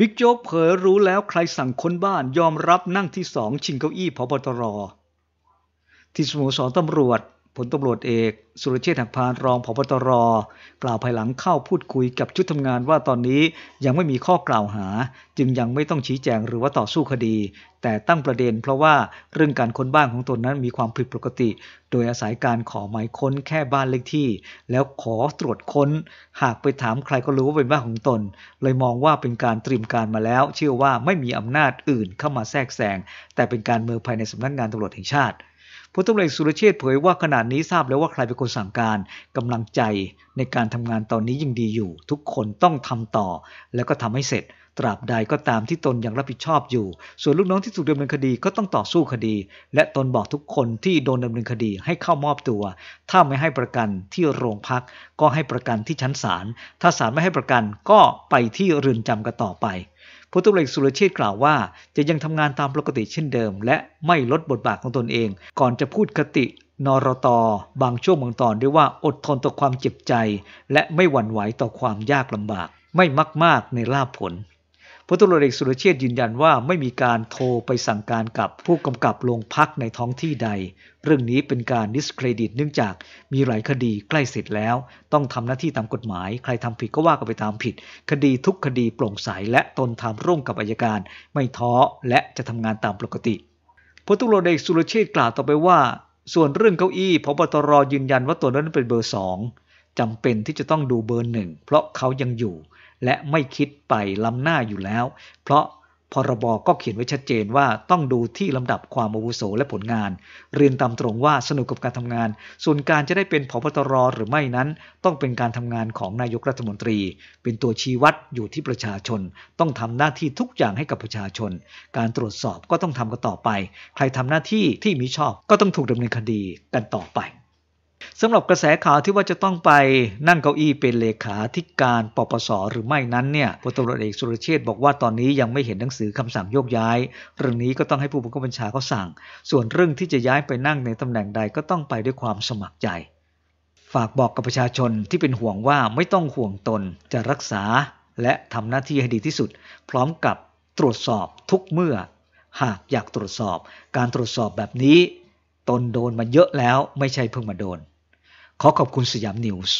บิ๊กโจ๊กเผยรู้แล้วใครสั่งคนบ้านยอมรับนั่งที่สองชิงเก้าอี้พบตร ที่สโมสรตำรวจพลตำรวจเอก สุรเชษฐ์หักพานรองผบตร กล่าวภายหลังเข้าพูดคุยกับชุดทำงานว่าตอนนี้ยังไม่มีข้อกล่าวหา จึงยังไม่ต้องชี้แจงหรือว่าต่อสู้คดี แต่ตั้งประเด็นเพราะว่าเรื่องการค้นบ้านของตนนั้นมีความผิดปกติ โดยอาศัยการขอหมายค้นแค่บ้านเลขที่ แล้วขอตรวจค้น หากไปถามใครก็รู้ว่าเป็นบ้านของตน เลยมองว่าเป็นการเตรียมการมาแล้ว เชื่อว่าไม่มีอำนาจอื่นเข้ามาแทรกแซงแต่เป็นการเมืองภายในสำนักงานตำรวจแห่งชาติพลตเรวจสุรเชษเผยว่าขนาดนี้ทราบแล้วว่าใครเป็นคนสั่งการกำลังใจในการทำงานตอนนี้ยังดีอยู่ ทุกคนต้องทำต่อแล้วก็ทำให้เสร็จตราบใดก็ตามที่ตนยังรับผิดชอบอยู่ ส่วนลูกน้องที่ถูกดำเนินคดีก็ต้องต่อสู้คดี และตนบอกทุกคนที่โดนดำเนินคดีให้เข้ามอบตัว ถ้าไม่ให้ประกันที่โรงพัก ก็ให้ประกันที่ชั้นศาล ถ้าศาลไม่ให้ประกันก็ไปที่เรือนจำกันต่อไปพลตุรวกสุรเชษกล่าวว่า จะยังทำงานตามปกติเช่นเดิม และไม่ลดบทบาทของตนเอง ก่อนจะพูดคตินรต บางช่วงบางตอนด้วยว่าอดทนต่อความเจ็บใจ และไม่หวั่นไหวต่อความยากลำบาก ไม่มักมากในลาภผลพลตุรเอกสุรเชษยืนยันว่าไม่มีการโทรไปสั่งการกับผู้กำกับโรงพักในท้องที่ใด เรื่องนี้เป็นการดิสเครดิต เนื่องจากมีหลายคดีใกล้เสร็จแล้ว ต้องทำหน้าที่ตามกฎหมาย ใครทำผิดก็ว่ากันไปตามผิด คดีทุกคดีโปร่งใสและตนทำร่วมกับอายการไม่ท้อและจะทำงานตามปกติพลตุรเอกสุรเชษกล่าวต่อไปว่า ส่วนเรื่องเก้าอี้พบตรยืนยันว่าตัวนั้นเป็นเบอร์สองจำเป็นที่จะต้องดูเบอร์หนึ่งเพราะเขายังอยู่และไม่คิดไปล้ำหน้าอยู่แล้ว เพราะพรบ ก็เขียนไว้ชัดเจนว่าต้องดูที่ลำดับความอาวุโสและผลงาน เรียนตามตรงว่าสนุกกับการทำงาน ส่วนการจะได้เป็นผบตร หรือไม่นั้น ต้องเป็นการทำงานของนายกรัฐมนตรี เป็นตัวชี้วัดอยู่ที่ประชาชน ต้องทำหน้าที่ทุกอย่างให้กับประชาชน การตรวจสอบก็ต้องทำกันต่อไปใครทำหน้าที่ที่มิชอบก็ต้องถูกดำเนินคดีกันต่อไปสำหรับกระแสข่าวที่ว่าจะต้องไปนั่งเก้าอี้เป็นเลขาธิการปปสหรือไม่นั้นเนี่ยพลตรเอกสุรเชษบอกว่าตอนนี้ยังไม่เห็นหนังสือคำสั่งโยกย้าย เรื่องนี้ก็ต้องให้ผู้บังคับบัญชาเขาสั่ง ส่วนเรื่องที่จะย้ายไปนั่งในตำแหน่งใดก็ต้องไปด้วยความสมัครใจ ฝากบอกกับประชาชนที่เป็นห่วงว่าไม่ต้องห่วงตนจะรักษาและทำหน้าที่ให้ดีที่สุด พร้อมกับตรวจสอบทุกเมื่อ หากอยากตรวจสอบ การตรวจสอบแบบนี้ ตนโดนมาเยอะแล้วไม่ใช่เพิ่งมาโดนขอขอบคุณสยามนิวส์